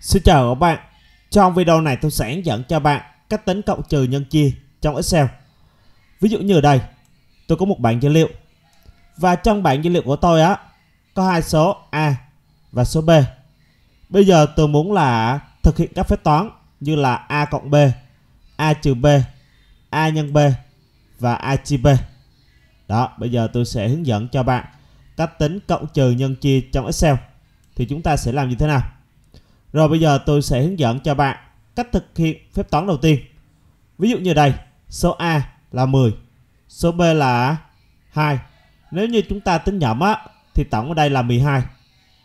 Xin chào các bạn Trong video này tôi sẽ hướng dẫn cho bạn cách tính cộng trừ nhân chia trong Excel Ví dụ như ở đây tôi có một bảng dữ liệu Và trong bảng dữ liệu của tôi á có hai số A và số B Bây giờ tôi muốn là thực hiện các phép toán như là A cộng B A trừ B A nhân B và A chia B Đó bây giờ tôi sẽ hướng dẫn cho bạn cách tính cộng trừ nhân chia trong Excel thì chúng ta sẽ làm như thế nào rồi bây giờ tôi sẽ hướng dẫn cho bạn cách thực hiện phép toán đầu tiên. Ví dụ như đây, số A là 10, số B là 2. Nếu như chúng ta tính nhẩm á, thì tổng ở đây là 12.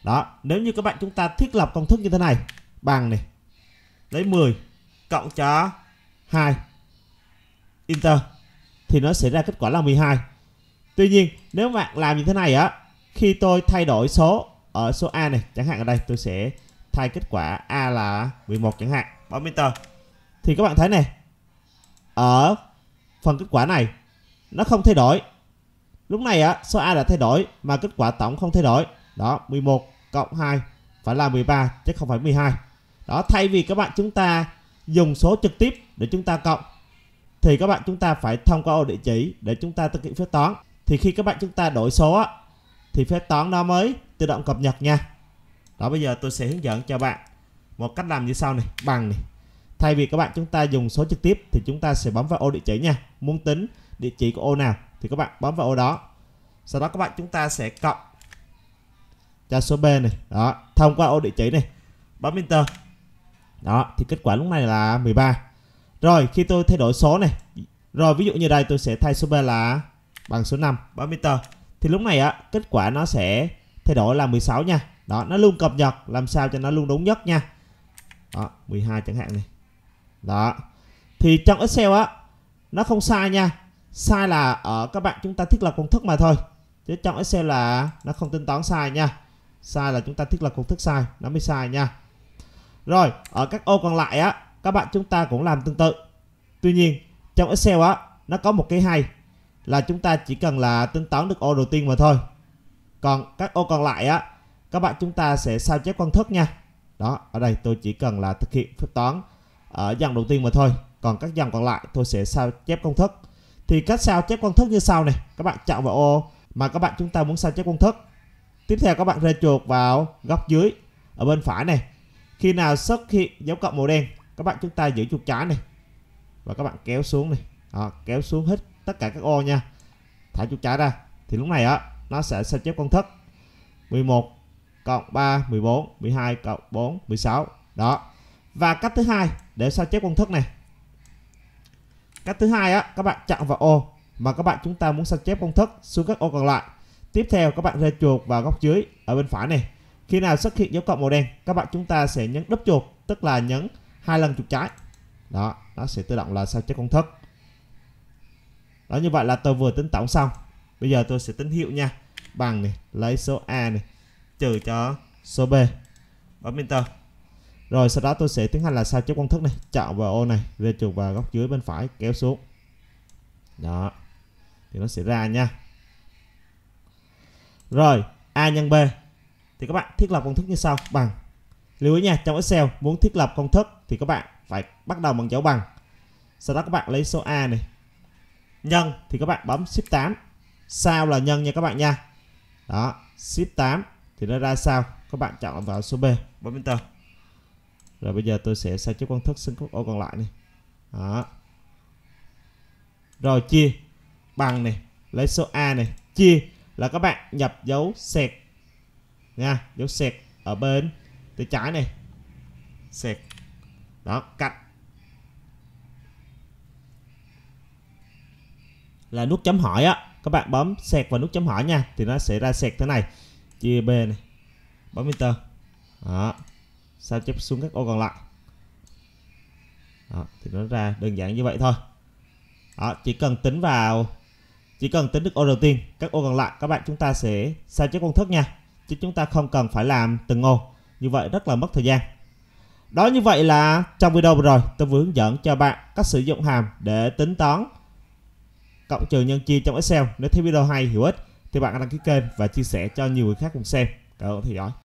Đó, nếu như các bạn chúng ta thiết lập công thức như thế này, bằng này, lấy 10 cộng cho 2, enter, thì nó sẽ ra kết quả là 12. Tuy nhiên, nếu bạn làm như thế này á, khi tôi thay đổi số ở số A này, chẳng hạn ở đây tôi sẽ thay kết quả A là 11 chẳng hạn bấm enter thì các bạn thấy này ở phần kết quả này nó không thay đổi lúc này á số A đã thay đổi mà kết quả tổng không thay đổi đó 11 cộng 2 phải là 13 chứ không phải 12 đó thay vì các bạn chúng ta dùng số trực tiếp để chúng ta cộng thì các bạn chúng ta phải thông qua ô địa chỉ để chúng ta thực hiện phép toán thì khi các bạn chúng ta đổi số á, thì phép toán nó mới tự động cập nhật nha đó bây giờ tôi sẽ hướng dẫn cho bạn một cách làm như sau này bằng này thay vì các bạn chúng ta dùng số trực tiếp thì chúng ta sẽ bấm vào ô địa chỉ nha muốn tính địa chỉ của ô nào thì các bạn bấm vào ô đó sau đó các bạn chúng ta sẽ cộng cho số B này đó thông qua ô địa chỉ này bấm enter đó thì kết quả lúc này là 13 rồi khi tôi thay đổi số này rồi ví dụ như đây tôi sẽ thay số B là bằng số 5 bấm enter thì lúc này á kết quả nó sẽ thay đổi là 16 nha đó nó luôn cập nhật làm sao cho nó luôn đúng nhất nha đó 12 chẳng hạn này đó thì trong Excel á nó không sai nha sai là ở các bạn chúng ta thiết lập công thức mà thôi chứ trong Excel là nó không tính toán sai nha sai là chúng ta thiết lập công thức sai nó mới sai nha rồi ở các ô còn lại á các bạn chúng ta cũng làm tương tự tuy nhiên trong Excel á nó có một cái hay là chúng ta chỉ cần là tính toán được ô đầu tiên mà thôi còn các ô còn lại á các bạn chúng ta sẽ sao chép công thức nha đó ở đây tôi chỉ cần là thực hiện phép toán ở dòng đầu tiên mà thôi còn các dòng còn lại tôi sẽ sao chép công thức thì cách sao chép công thức như sau này các bạn chọn vào ô mà các bạn chúng ta muốn sao chép công thức tiếp theo các bạn rê chuột vào góc dưới ở bên phải này khi nào xuất hiện dấu cộng màu đen các bạn chúng ta giữ chuột trái này và các bạn kéo xuống này à, kéo xuống hết tất cả các ô nha thả chuột trái ra thì lúc này á nó sẽ sao chép công thức 11 cộng 3 14 12 cộng 4 16 đó và cách thứ hai để sao chép công thức này cách thứ hai á các bạn chọn vào ô mà các bạn chúng ta muốn sao chép công thức xuống các ô còn lại tiếp theo các bạn ra chuột vào góc dưới ở bên phải này khi nào xuất hiện dấu cộng màu đen các bạn chúng ta sẽ nhấn đúp chuột tức là nhấn hai lần chuột trái đó nó sẽ tự động là sao chép công thức đó như vậy là tôi vừa tính tổng xong bây giờ tôi sẽ tính hiệu nha bằng này lấy số a này trừ cho số B bấm Enter rồi sau đó tôi sẽ tiến hành là sao chép công thức này chọn vào ô này về chuột vào góc dưới bên phải kéo xuống đó thì nó sẽ ra nha rồi A nhân B thì các bạn thiết lập công thức như sau bằng lưu ý nha trong Excel muốn thiết lập công thức thì các bạn phải bắt đầu bằng dấu bằng sau đó các bạn lấy số A này nhân thì các bạn bấm shift 8 sao là nhân nha các bạn nha đó shift 8 thì nó ra sao các bạn chọn vào số B bấm enter rồi bây giờ tôi sẽ sang chữ công thức xưng các ô còn lại này đó rồi chia bằng này lấy số A này chia là các bạn nhập dấu sẹt nha dấu sẹt ở bên tay trái này sẹt đó cạnh là nút chấm hỏi á các bạn bấm sẹt vào nút chấm hỏi nha thì nó sẽ ra sẹt thế này chia b này bấm enter đó sao chép xuống các ô còn lại đó, thì nó ra đơn giản như vậy thôi đó, chỉ cần tính vào chỉ cần tính được ô đầu tiên các ô còn lại các bạn chúng ta sẽ sao chép công thức nha chứ chúng ta không cần phải làm từng ô như vậy rất là mất thời gian đó như vậy là trong video vừa rồi tôi vừa hướng dẫn cho bạn cách sử dụng hàm để tính toán cộng trừ nhân chia trong Excel nếu thấy video hay hữu ích thì bạn hãy đăng ký kênh và chia sẻ cho nhiều người khác cùng xem cảm ơn thầy dõi